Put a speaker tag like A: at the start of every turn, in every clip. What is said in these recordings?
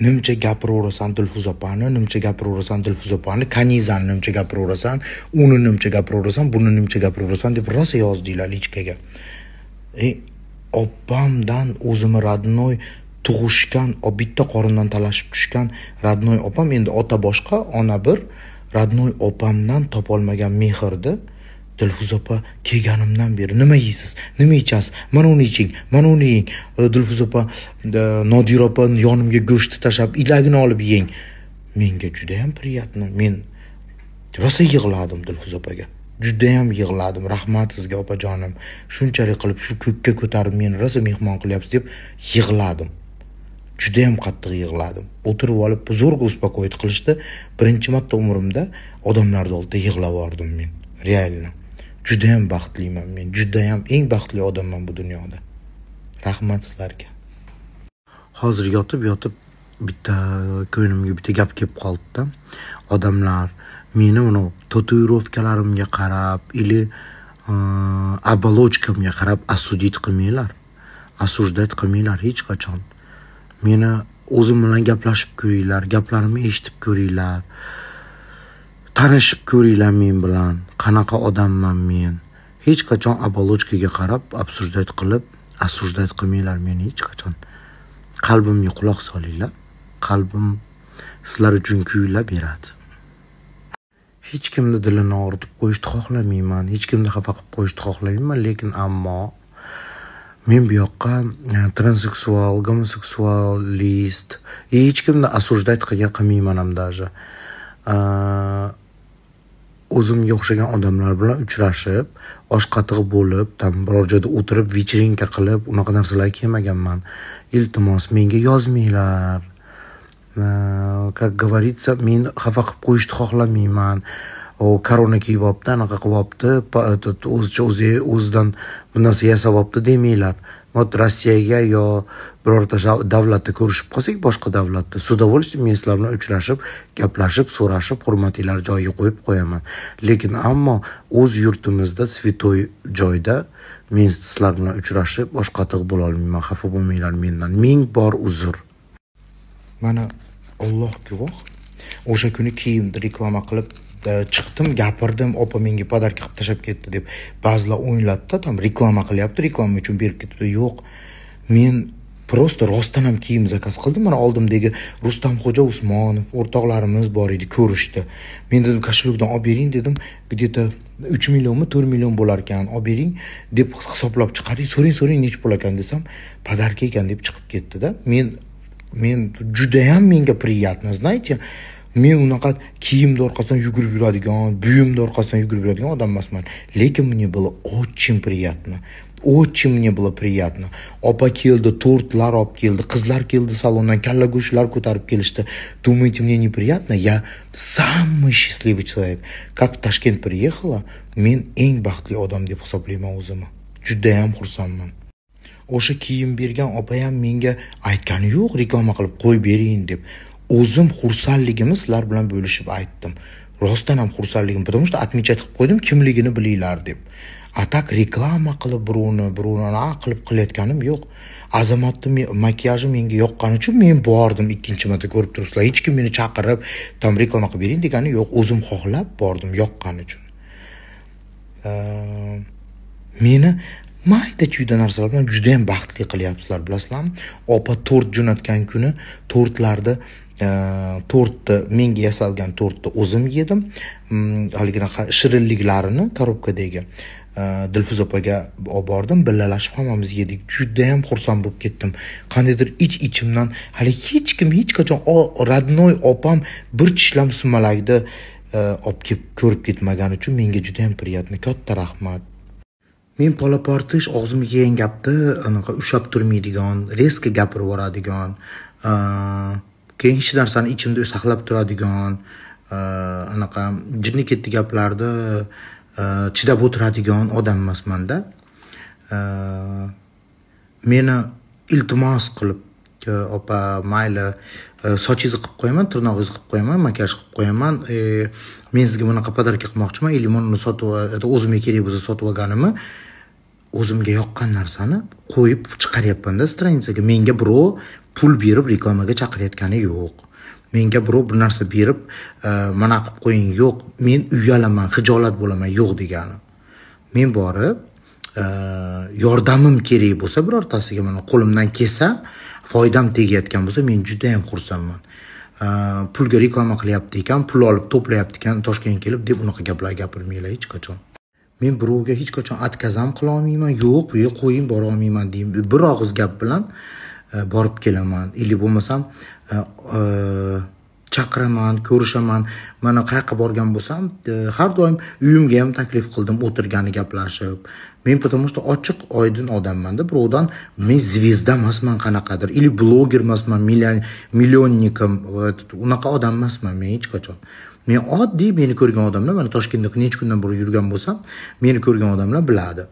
A: nimcha gapiraverasan dilfuza opani nimcha gapiraverasan dilfuza opani kanizani nimcha gapiraverasan uni nimcha gapiraverasan buni nimcha gapiraverasan deb rosa yozdinglar lichkaga e opamdan o'zimni родной tug'ishgan bitta qorindan talashib tushgan родной opam endi ota boshqa ona bir родной opamdan topolmagan mehrni dilfuza opa kelganimdan beri nima yeysiz nima ichasiz mana uni iching mana uni yeng dilfuza opa nodira opa yonimga go'shtni tashlab ilagini olib yeng menga judayam приятно men rosa yig'ladim dilfuza opaga judayam yig'ladim rahmat sizga opajonim shunchalik qilib shu ko'kka ko'tarib meni rosa mehmon qilyapsiz deb yig'ladim judayam qattiq yig'ladim o'tirib olib zo'rg'a успокоить qilishdi birinchi marta umrimda odamlarni oldida yig'lab yubordim men реально juda yam baxtliman men juda yam eng baxtli odamman bu dunyoda rahmat sizlarga hozir yotib yotib bitta ko'nglimga bitta gap kelib qoldida odamlar meni uni tatuirovkalarimga qarab или оболочкамga e, qarab осудить qilmanglar осуждать qilmanglar hech qachon meni o'zim bilan gaplashib ko'ringlar gaplarimni eshitib ko'ringlar tanishib ko'ringlar men bilan qanaqa odamman men hech qachon оболочкаga qarab обсуждать qilib осуждать qilmanglar meni hech qachon qalbimga quloq solinglar qalbim sizlar uchun kuylab beradi hech kimni dilini og'ritib qo'yishni xohlamayman hech kimni xafa qilib qo'yishni xohlamayman lekin ammo men bu yoqqa e, transseksual gomoseksualist hech kimni осуждать qilgan qilmayman ham даже e, o'zimga o'xshagan odamlar bilan uchrashib osh qatiq bo'lib там biror joyda o'tirib vecherinka qilib unaqa narsalarga kelmaganman iltimos menga yozmanglar как говорится men xafa qilib qo'yishni xohlamayman u korona olibdi anaqa qilyapti e, o'zicha o'zi o'zidan bu narsa olibdi demanglar вот rossiyaga yo birorta davlatda ko'rishib qolsak boshqa davlatda с удовольствием men sizlar bilan uchrashib gaplashib so'rashib hurmatinglar joyiga qo'yib qo'yaman lekin ammo o'z yurtimizda svetoy joyda men sizlar bilan uchrashib boshqatiq bo'lolmayman xafa bo'lmanglar mendan ming bor uzr mana olloh guvoh o'sha kuni kiyimni reklama qilib Э, chiqdim gapirdim opa menga подарка qilib tashlab ketdi deb ba'zilar o'yladida там reklama qilyapti reklama uchun berib ketdi yo'q men просто rostdan ham kiyim zakaz qildim mana oldimdagi rustamxo'ja usmonov o'rtoqlarimiz bor edi ko'rishdi men dedim kashulukdan olib bering dedim где то uch millionmi to'rt million bo'lar ekan olib bering deb hisoblab chiqaring so'rang so'rang nechi pul ekan desam подарка ekan deb chiqib ketdida men men judayam menga приятно знаете men unaqa kiyimni orqasidan yugurib yuradigan buyumni orqasidan yugurib yuradigan odam emasman lekin мне было очень приятно очень мне было приятно opa keldi tortlar olib keldi qizlar keldi salondan kalla go'shtlar ko'tarib kelishdi думаете мне неприятно я самый счастливый человек как в ташкент приехала men eng baxtli odam deb hisoblayman o'zimni judayam xursandman o'sha kiyim bergan opa ham menga aytgani yo'q reklama qilib qo'yib bering deb o'zim xursandligimni sizlar bilan bo'lishib aytdim rostdan ham xursandligim потому что отмечать qilib qo'ydim kimligini bilinglar deb а так reklama qilib birovni birovni anaqa qilib qilayotganim yo'q azamatni makiyaji menga yoqqani uchun men bordim ikkinchi marta ko'rib turibsizlar hech kim meni chaqirib там reklama qilib bering degani yo'q o'zim xohlab bordim yoqqani uchun meni mayda chuyda narsalar bilan juda yam baxtli qilyapsizlar bilasizlarmi opa tort jo'natgan kuni tortlarni Э, to'rtta menga yasalgan to'rtta o'zim yedim mm, haligianaqa shirinliklarini korobkadagi e, dilfuza opaga olib bordim billalashib hammamiz yedik judayam xursand bo'lib ketdim qandaydir ich ichimdan hali hech kim hech qachon rodnoy opam bir tishlam sumalakni e, olib kelib ko'rib ketmagani uchun menga juda yam приятно katta rahmat men polaportish og'zimga kelgan gapni anaqa ushlab turmaydigan резко gapirib yuboradigan e, keyin hech narsani ichimda saqlab turadigan e, anaqa jinni ketdi gaplarni e, chidab o'tiradigan odam emasmanda e, meni iltimos qilib opa mayli sochingizni qilib qo'yaman tirnog'ingizni qilib qo'yaman makiyaj qilib qo'yaman men sizga bunaqa podarka qilmoqchiman или men uni sotib o'zimga kerak bo'lsa sotib olganimni o'zimga yoqqan narsani qo'yib chiqaryapmanda stranisaga menga birov pul berib reklamaga chaqirayotgani yo'q menga birov bir narsa berib e, mana qilib qo'ying yo'q men uyalaman hijolat bo'laman yo'q degani men borib e, yordamim kerak bo'lsa birortasiga mana qo'limdan kelsa foydam tegayotgan bo'lsa men judayam xursandman e, pulga reklama qilyapti ekan pul olib to'playapti ekan toshkentga kelib deb unaqa gaplar gapirmanglar hech qachon men birovga hech qachon отказ ham qilolmayman yo'q bu yerga qo'ying borolmayman deyman bir og'iz gap bilan E, borib kelaman или bo'lmasam e, e, chaqiraman ko'rishaman mana qayoqqa borgan bo'lsam har doim uyimga ham taklif qildim o'tirgani gaplashib men потому что ochiq oydin odammanda birovdan men звезда emasman qanaqadir или bloger emasman millionnikam unaqa odam emasman men hech qachon men oddiy meni ko'rgan odamlar mana toshkentda necha kundan beri yurgan bo'lsam meni ko'rgan odamlar biladi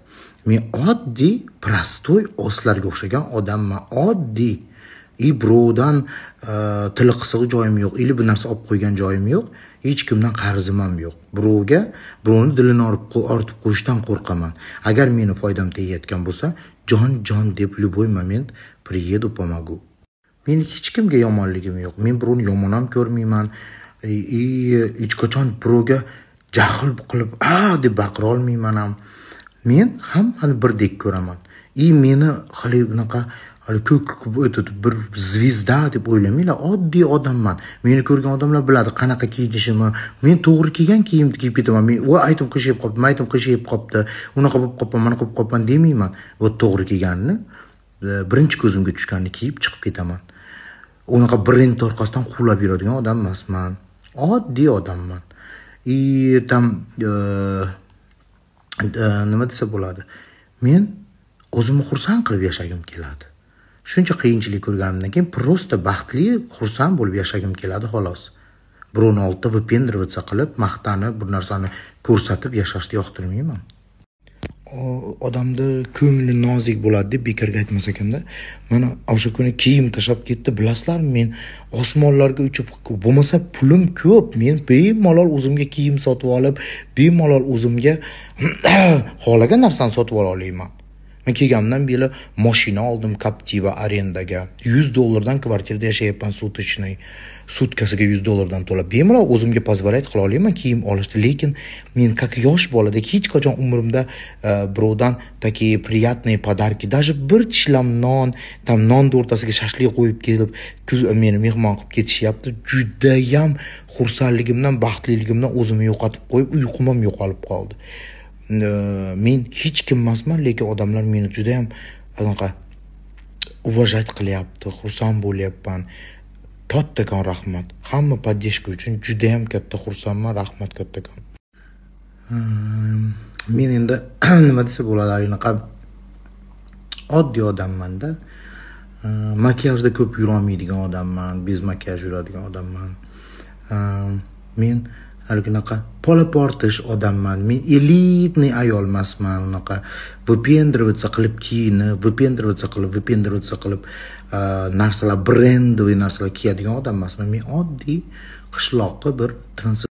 A: men oddiy простой oslarga o'xshagan odamman oddiy и birovdan e, tili qisiq joyim yo'q или bir narsa olib qo'ygan joyim yo'q hech kimdan qarzim ham yo'q birovga birovni dilini ortib qo'yishdan qo'rqaman agar meni foydam tegayotgan bo'lsa jon jon deb любой момент приеду помогу meni hech kimga yomonligim yo'q men birovni yomon ham ko'rmayman hech qachon birovga jahl qilib a deb olmayman ham men hammani birdek ko'raman и meni hali bunaqa hali ko'k этот bir zvezda deb o'ylamanglar oddiy odamman meni ko'rgan odamlar biladi qanaqa kiyinishimni men to'g'ri kiygan kiyimni kiyib ketaman men voy aytim qish yeb qolibdi maytim qish yeb qolibdi unaqa bo'lib qolibman bunaqa bo'lib qolibman demayman va to'g'ri kiyganini e, birinchi ko'zimga tushganini kiyib chiqib ketaman unaqa brend orqasidan quvlab yuradigan odam emasman oddiy odamman и там e, e, nima desa bo'ladi men o'zimni xursand qilib yashagim keladi shuncha qiyinchilik ko'rganimdan keyin просто baxtli xursand bo'lib yashagim keladi xolos birovni oldida выпендриваться qilib maqtanib bir narsani ko'rsatib yashashni yoqtirmayman odamni ko'ngli nozik bo'ladi deb bekorga aytmas ekanda mana o'sha kuni kiyim tashlab ketdi bilasizlarmi men osmonlarga uchib bo'lmasa pulim ko'p men bemalol o'zimga kiyim sotib olib bemalol o'zimga xohlagan narsani sotib ola olmayman men kelganimdan beri mashina oldim captiva arendaga 100 dollardan kvartirada yashayapman sutichni. sutkasiga 100 dollardan to'lab bemalol o'zimga позволять qila olaman kiyim olishni lekin men как yosh boladek hech qachon umrimda e, birovdan такие приятные подарки даже bir tishlam non там nonni o'rtasiga shashlik qo'yib kelib kuz meni mehmon qilib ketishyapti judayam xursandligimdan baxtliligimdan o'zimni yo'qotib qo'yib uyqum ham yo'qolib qoldi men hech kim emasman lekin odamlar meni juda ham anaqa уважать qilyapti xursand bo'lyapman kattakon rahmat hamma поддержка uchun juda yam katta xursandman rahmat kattakon ehm, men endi nima desa bo'ladi anaqa oddiy odammanda ehm, makiyajda ko'p yurolmaydigan odamman bez makiyaj yuradigan odamman ehm, men haligi unaqa polaportish odamman men elitniy ayol emasman unaqa выпендриваться qilib kiyinib выпендриваться qilib выпендриваться qilib э, narsalar brendовый narsalar kiyadigan odam emasman men oddiy qishloqqa bir